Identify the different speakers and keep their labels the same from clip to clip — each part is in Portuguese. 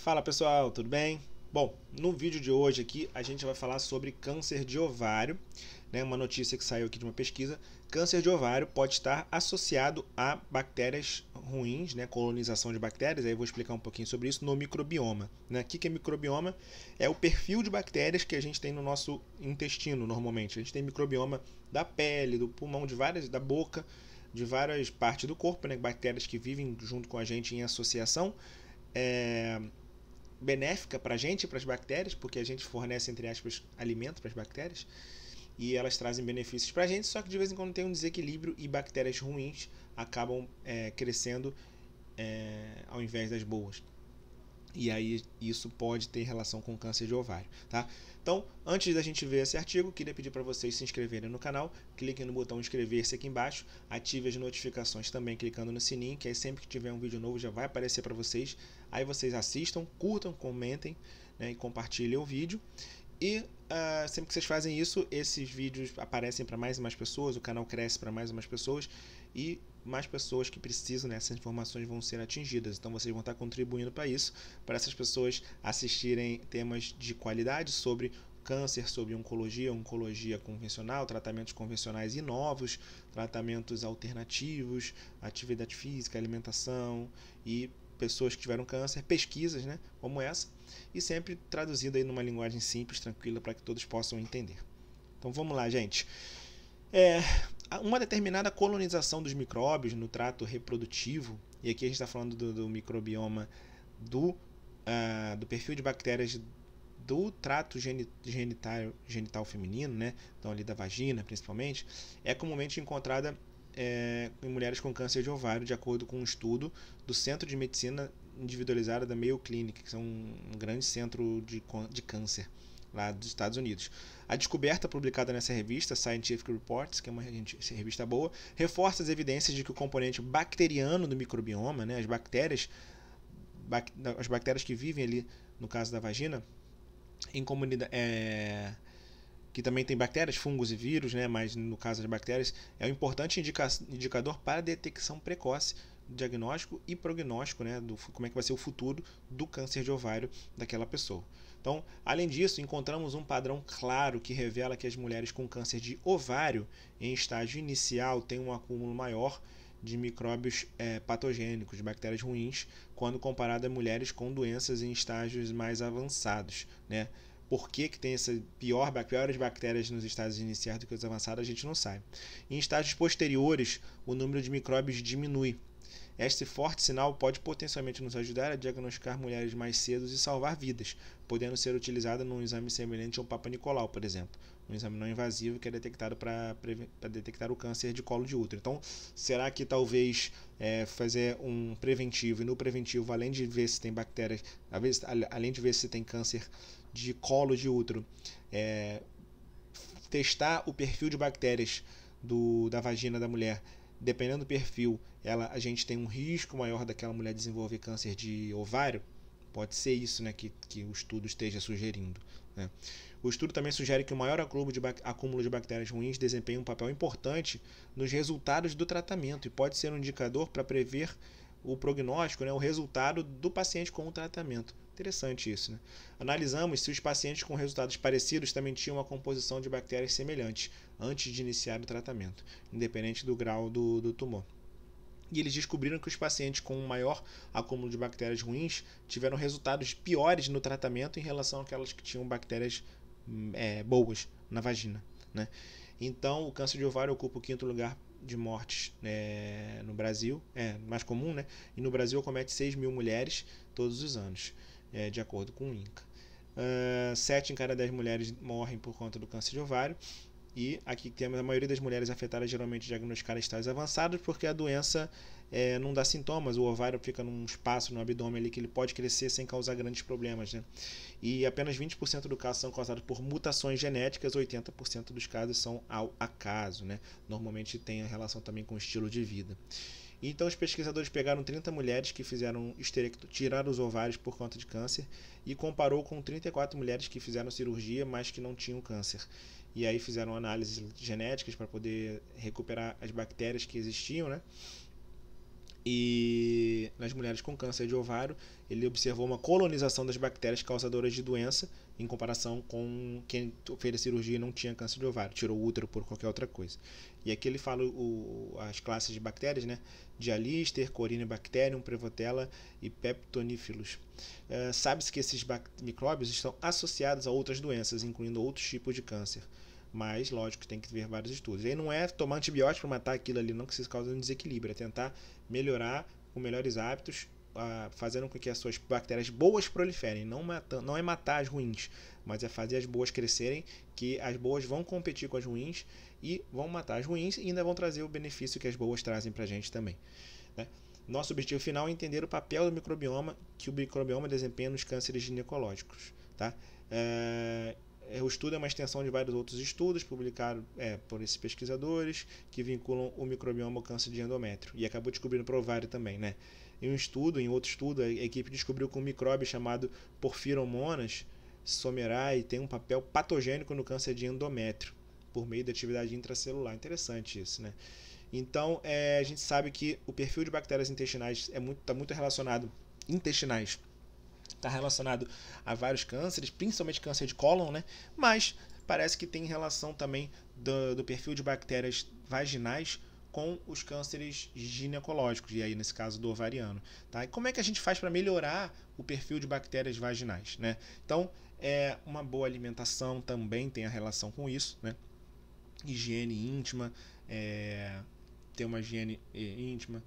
Speaker 1: Fala pessoal, tudo bem? Bom, no vídeo de hoje aqui a gente vai falar sobre câncer de ovário, né? Uma notícia que saiu aqui de uma pesquisa. Câncer de ovário pode estar associado a bactérias ruins, né? Colonização de bactérias. Aí eu vou explicar um pouquinho sobre isso no microbioma. Né? O que é microbioma? É o perfil de bactérias que a gente tem no nosso intestino normalmente. A gente tem microbioma da pele, do pulmão, de várias, da boca, de várias partes do corpo, né? Bactérias que vivem junto com a gente em associação. É benéfica para a gente e para as bactérias, porque a gente fornece, entre aspas, alimento para as bactérias, e elas trazem benefícios para a gente, só que de vez em quando tem um desequilíbrio e bactérias ruins acabam é, crescendo é, ao invés das boas e aí isso pode ter relação com câncer de ovário, tá? Então, antes da gente ver esse artigo, queria pedir para vocês se inscreverem no canal, cliquem no botão inscrever-se aqui embaixo, ative as notificações também clicando no sininho, que aí sempre que tiver um vídeo novo já vai aparecer para vocês. Aí vocês assistam, curtam, comentem né, e compartilhem o vídeo. E uh, sempre que vocês fazem isso, esses vídeos aparecem para mais e mais pessoas, o canal cresce para mais e mais pessoas e mais pessoas que precisam dessas né, informações vão ser atingidas. Então vocês vão estar contribuindo para isso, para essas pessoas assistirem temas de qualidade sobre câncer, sobre oncologia, oncologia convencional, tratamentos convencionais e novos, tratamentos alternativos, atividade física, alimentação e pessoas que tiveram câncer, pesquisas né, como essa, e sempre traduzido aí numa linguagem simples, tranquila, para que todos possam entender. Então vamos lá, gente. É, uma determinada colonização dos micróbios no trato reprodutivo, e aqui a gente está falando do, do microbioma do, uh, do perfil de bactérias do trato genital, genital feminino, né? então ali da vagina principalmente, é comumente encontrada é, em mulheres com câncer de ovário, de acordo com um estudo do Centro de Medicina Individualizada da Mayo Clinic, que é um, um grande centro de, de câncer lá dos Estados Unidos. A descoberta publicada nessa revista, Scientific Reports, que é uma revista boa, reforça as evidências de que o componente bacteriano do microbioma, né, as bactérias, bac as bactérias que vivem ali, no caso da vagina, em comunidade, é, que também tem bactérias, fungos e vírus, né? mas no caso das bactérias é um importante indica indicador para detecção precoce, diagnóstico e prognóstico, né? do, como é que vai ser o futuro do câncer de ovário daquela pessoa. Então, além disso, encontramos um padrão claro que revela que as mulheres com câncer de ovário em estágio inicial têm um acúmulo maior de micróbios é, patogênicos, de bactérias ruins, quando comparado a mulheres com doenças em estágios mais avançados, né? por que, que tem essa pior, piores bactérias nos estágios iniciais do que os avançados, a gente não sabe. Em estágios posteriores, o número de micróbios diminui. Este forte sinal pode potencialmente nos ajudar a diagnosticar mulheres mais cedo e salvar vidas, podendo ser utilizada num exame semelhante ao Papa Nicolau, por exemplo, um exame não invasivo que é detectado para detectar o câncer de colo de útero. Então, será que talvez é, fazer um preventivo e no preventivo, além de ver se tem bactérias, além de ver se tem câncer de colo de útero, é, testar o perfil de bactérias do, da vagina da mulher, dependendo do perfil, ela, a gente tem um risco maior daquela mulher desenvolver câncer de ovário. Pode ser isso né, que, que o estudo esteja sugerindo. Né? O estudo também sugere que o maior acúmulo de, acúmulo de bactérias ruins desempenha um papel importante nos resultados do tratamento e pode ser um indicador para prever o prognóstico, né, o resultado do paciente com o tratamento. Interessante isso. Né? Analisamos se os pacientes com resultados parecidos também tinham uma composição de bactérias semelhante antes de iniciar o tratamento, independente do grau do, do tumor e eles descobriram que os pacientes com maior acúmulo de bactérias ruins tiveram resultados piores no tratamento em relação àquelas que tinham bactérias hum, é, boas na vagina. Né? Então, o câncer de ovário ocupa o quinto lugar de mortes é, no Brasil, é mais comum, né? E no Brasil comete 6 mil mulheres todos os anos, é, de acordo com o INCA. Uh, 7 em cada 10 mulheres morrem por conta do câncer de ovário e aqui temos a maioria das mulheres afetadas geralmente diagnosticadas estágios avançados, porque a doença é, não dá sintomas, o ovário fica num espaço no abdômen ali que ele pode crescer sem causar grandes problemas. Né? E apenas 20% dos casos são causados por mutações genéticas, 80% dos casos são ao acaso. Né? Normalmente tem relação também com o estilo de vida. Então os pesquisadores pegaram 30 mulheres que fizeram tiraram os ovários por conta de câncer e comparou com 34 mulheres que fizeram cirurgia, mas que não tinham câncer. E aí fizeram análises genéticas para poder recuperar as bactérias que existiam, né? E nas mulheres com câncer de ovário, ele observou uma colonização das bactérias causadoras de doença em comparação com quem fez a cirurgia e não tinha câncer de ovário, tirou o útero por qualquer outra coisa. E aqui ele fala o, as classes de bactérias, né? Dialister, Corinebacterium, Prevotella e Peptonífilos. É, Sabe-se que esses micróbios estão associados a outras doenças, incluindo outros tipos de câncer. Mas, lógico, tem que ver vários estudos. E aí não é tomar antibiótico para matar aquilo ali, não, que isso causa um desequilíbrio. É tentar melhorar com melhores hábitos, fazendo com que as suas bactérias boas proliferem. Não, matam, não é matar as ruins, mas é fazer as boas crescerem, que as boas vão competir com as ruins e vão matar as ruins e ainda vão trazer o benefício que as boas trazem para a gente também. Né? Nosso objetivo final é entender o papel do microbioma que o microbioma desempenha nos cânceres ginecológicos. Tá? É, é, o estudo é uma extensão de vários outros estudos publicados é, por esses pesquisadores que vinculam o microbioma ao câncer de endométrio. E acabou descobrindo para o ovário também, né? Em um estudo, em outro estudo, a equipe descobriu que um micróbio chamado Porfiromonas somerai tem um papel patogênico no câncer de endométrio por meio da atividade intracelular. Interessante isso, né? Então, é, a gente sabe que o perfil de bactérias intestinais está é muito, tá muito relacionado intestinais está relacionado a vários cânceres, principalmente câncer de cólon, né? Mas parece que tem relação também do, do perfil de bactérias vaginais com os cânceres ginecológicos, e aí nesse caso do ovariano. Tá? E como é que a gente faz para melhorar o perfil de bactérias vaginais? Né? Então, é, uma boa alimentação também tem a relação com isso, né? Higiene íntima, é, ter uma higiene é, íntima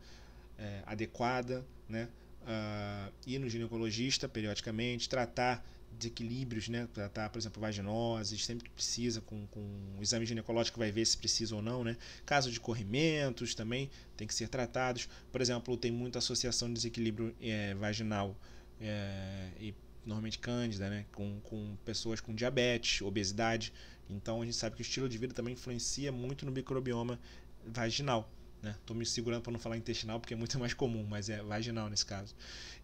Speaker 1: é, adequada, né? uh, ir no ginecologista periodicamente, tratar desequilíbrios, né? Tratar, por exemplo, vaginoses, sempre que precisa, com, com exame ginecológico vai ver se precisa ou não, né? Caso de corrimentos também tem que ser tratados. Por exemplo, tem muita associação de desequilíbrio é, vaginal é, e normalmente cândida, né? Com, com pessoas com diabetes, obesidade. Então a gente sabe que o estilo de vida também influencia muito no microbioma vaginal né? Tô me segurando para não falar intestinal porque é muito mais comum, mas é vaginal nesse caso.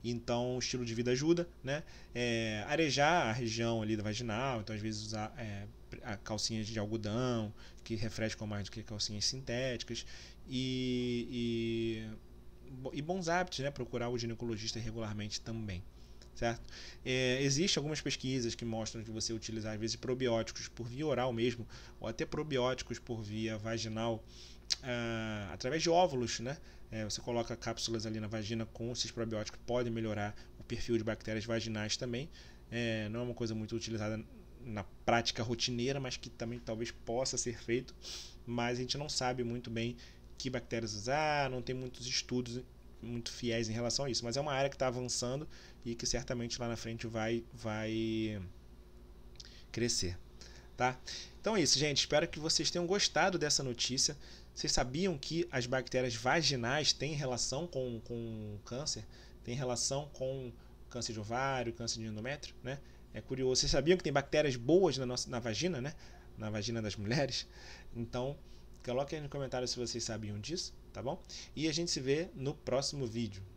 Speaker 1: Então, o estilo de vida ajuda, né? É, arejar a região ali da vaginal, então às vezes usar é, calcinhas de algodão que refrescam mais do que calcinhas sintéticas e, e, e bons hábitos, né? Procurar o ginecologista regularmente também certo? É, Existem algumas pesquisas que mostram que você utilizar, às vezes, probióticos por via oral mesmo, ou até probióticos por via vaginal, ah, através de óvulos, né? É, você coloca cápsulas ali na vagina com esses probióticos, pode melhorar o perfil de bactérias vaginais também. É, não é uma coisa muito utilizada na prática rotineira, mas que também talvez possa ser feito. Mas a gente não sabe muito bem que bactérias usar, não tem muitos estudos muito fiéis em relação a isso. Mas é uma área que está avançando e que certamente lá na frente vai, vai crescer. Tá? Então é isso, gente. Espero que vocês tenham gostado dessa notícia. Vocês sabiam que as bactérias vaginais têm relação com, com câncer? Tem relação com câncer de ovário, câncer de endométrio, né? É curioso. Vocês sabiam que tem bactérias boas na, nossa, na vagina, né? Na vagina das mulheres? Então, coloque aí no comentário se vocês sabiam disso, tá bom? E a gente se vê no próximo vídeo.